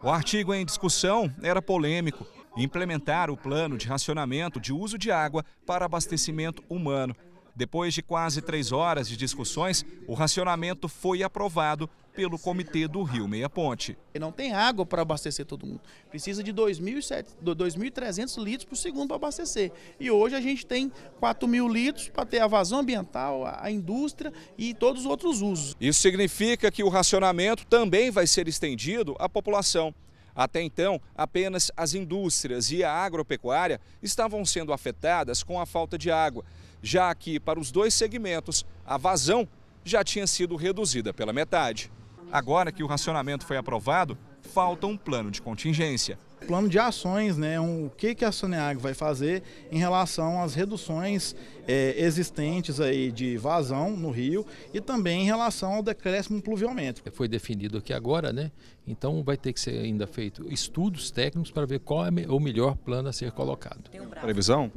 O artigo em discussão era polêmico. Implementar o plano de racionamento de uso de água para abastecimento humano depois de quase três horas de discussões, o racionamento foi aprovado pelo Comitê do Rio Meia Ponte. Não tem água para abastecer todo mundo. Precisa de 2.300 litros por segundo para abastecer. E hoje a gente tem 4.000 litros para ter a vazão ambiental, a indústria e todos os outros usos. Isso significa que o racionamento também vai ser estendido à população. Até então, apenas as indústrias e a agropecuária estavam sendo afetadas com a falta de água já que para os dois segmentos a vazão já tinha sido reduzida pela metade. Agora que o racionamento foi aprovado, falta um plano de contingência plano de ações, né, um, o que, que a Saneag vai fazer em relação às reduções é, existentes aí de vazão no rio e também em relação ao decréscimo pluviométrico. Foi definido aqui agora, né? Então vai ter que ser ainda feito estudos técnicos para ver qual é o melhor plano a ser colocado. Tem um Previsão?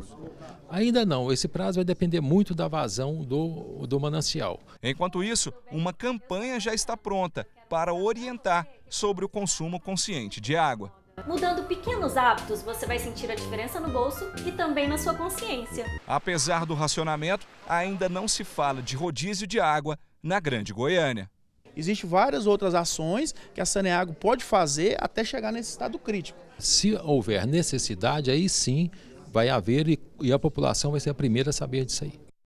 Ainda não. Esse prazo vai depender muito da vazão do, do manancial. Enquanto isso, uma campanha já está pronta para orientar sobre o consumo consciente de água. Mudando pequenos hábitos, você vai sentir a diferença no bolso e também na sua consciência. Apesar do racionamento, ainda não se fala de rodízio de água na Grande Goiânia. Existem várias outras ações que a Saneago pode fazer até chegar nesse estado crítico. Se houver necessidade, aí sim vai haver e, a população vai ser a primeira a saber disso aí.